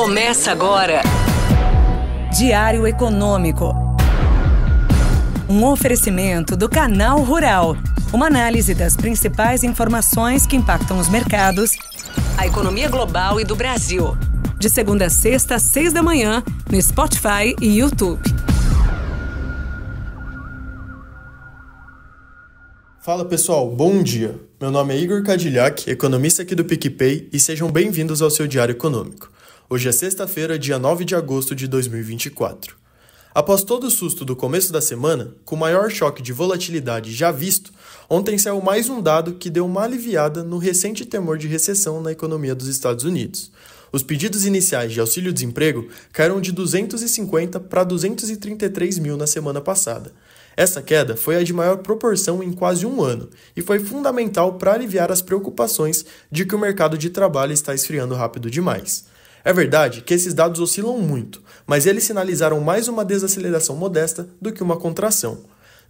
Começa agora. Diário Econômico. Um oferecimento do Canal Rural. Uma análise das principais informações que impactam os mercados, a economia global e do Brasil. De segunda a sexta, às seis da manhã, no Spotify e YouTube. Fala pessoal, bom dia. Meu nome é Igor Cadilhac, economista aqui do PicPay, e sejam bem-vindos ao seu Diário Econômico. Hoje é sexta-feira, dia 9 de agosto de 2024. Após todo o susto do começo da semana, com o maior choque de volatilidade já visto, ontem saiu mais um dado que deu uma aliviada no recente temor de recessão na economia dos Estados Unidos. Os pedidos iniciais de auxílio-desemprego caíram de 250 para 233 mil na semana passada. Essa queda foi a de maior proporção em quase um ano e foi fundamental para aliviar as preocupações de que o mercado de trabalho está esfriando rápido demais. É verdade que esses dados oscilam muito, mas eles sinalizaram mais uma desaceleração modesta do que uma contração.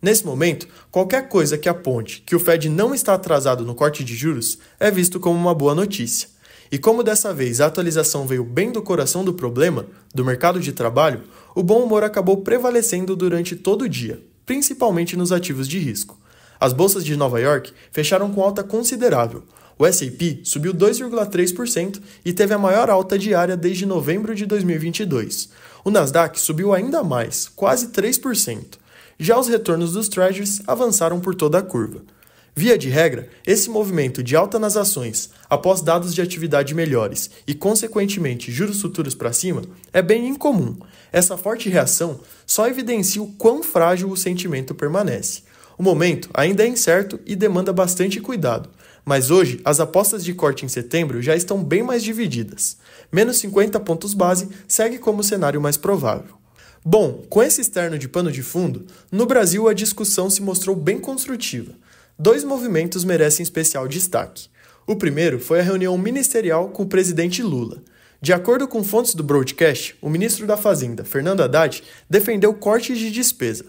Nesse momento, qualquer coisa que aponte que o Fed não está atrasado no corte de juros é visto como uma boa notícia. E como dessa vez a atualização veio bem do coração do problema, do mercado de trabalho, o bom humor acabou prevalecendo durante todo o dia, principalmente nos ativos de risco. As bolsas de Nova York fecharam com alta considerável, o S&P subiu 2,3% e teve a maior alta diária desde novembro de 2022. O Nasdaq subiu ainda mais, quase 3%. Já os retornos dos Treasuries avançaram por toda a curva. Via de regra, esse movimento de alta nas ações, após dados de atividade melhores e, consequentemente, juros futuros para cima, é bem incomum. Essa forte reação só evidencia o quão frágil o sentimento permanece. O momento ainda é incerto e demanda bastante cuidado, mas hoje, as apostas de corte em setembro já estão bem mais divididas. Menos 50 pontos base segue como o cenário mais provável. Bom, com esse externo de pano de fundo, no Brasil a discussão se mostrou bem construtiva. Dois movimentos merecem especial destaque. O primeiro foi a reunião ministerial com o presidente Lula. De acordo com fontes do broadcast, o ministro da Fazenda, Fernando Haddad, defendeu cortes de despesa.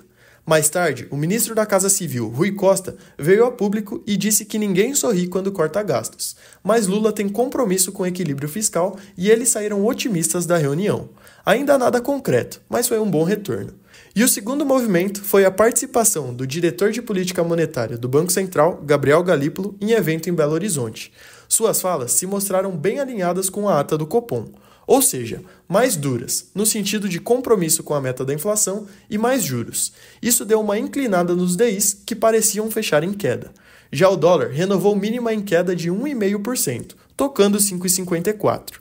Mais tarde, o ministro da Casa Civil, Rui Costa, veio a público e disse que ninguém sorri quando corta gastos. Mas Lula tem compromisso com o equilíbrio fiscal e eles saíram otimistas da reunião. Ainda nada concreto, mas foi um bom retorno. E o segundo movimento foi a participação do diretor de política monetária do Banco Central, Gabriel Galípolo, em evento em Belo Horizonte. Suas falas se mostraram bem alinhadas com a ata do Copom, ou seja, mais duras, no sentido de compromisso com a meta da inflação e mais juros. Isso deu uma inclinada nos DIs que pareciam fechar em queda. Já o dólar renovou mínima em queda de 1,5%, tocando 5,54.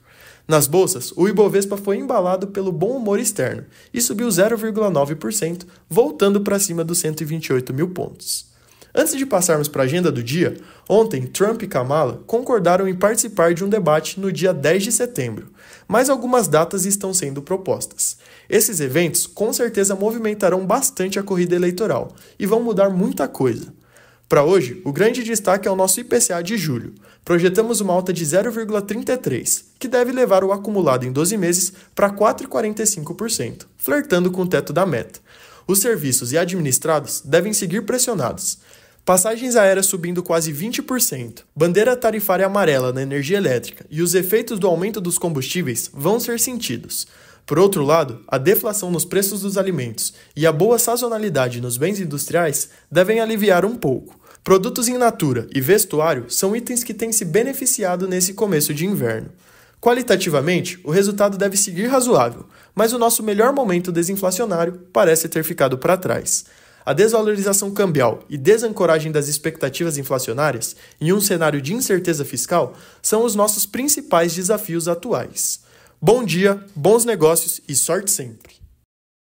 Nas bolsas, o Ibovespa foi embalado pelo bom humor externo e subiu 0,9%, voltando para cima dos 128 mil pontos. Antes de passarmos para a agenda do dia, ontem Trump e Kamala concordaram em participar de um debate no dia 10 de setembro, mas algumas datas estão sendo propostas. Esses eventos com certeza movimentarão bastante a corrida eleitoral e vão mudar muita coisa. Para hoje, o grande destaque é o nosso IPCA de julho. Projetamos uma alta de 0,33, que deve levar o acumulado em 12 meses para 4,45%, flertando com o teto da meta os serviços e administrados devem seguir pressionados. Passagens aéreas subindo quase 20%, bandeira tarifária amarela na energia elétrica e os efeitos do aumento dos combustíveis vão ser sentidos. Por outro lado, a deflação nos preços dos alimentos e a boa sazonalidade nos bens industriais devem aliviar um pouco. Produtos em natura e vestuário são itens que têm se beneficiado nesse começo de inverno. Qualitativamente, o resultado deve seguir razoável, mas o nosso melhor momento desinflacionário parece ter ficado para trás. A desvalorização cambial e desancoragem das expectativas inflacionárias, em um cenário de incerteza fiscal, são os nossos principais desafios atuais. Bom dia, bons negócios e sorte sempre!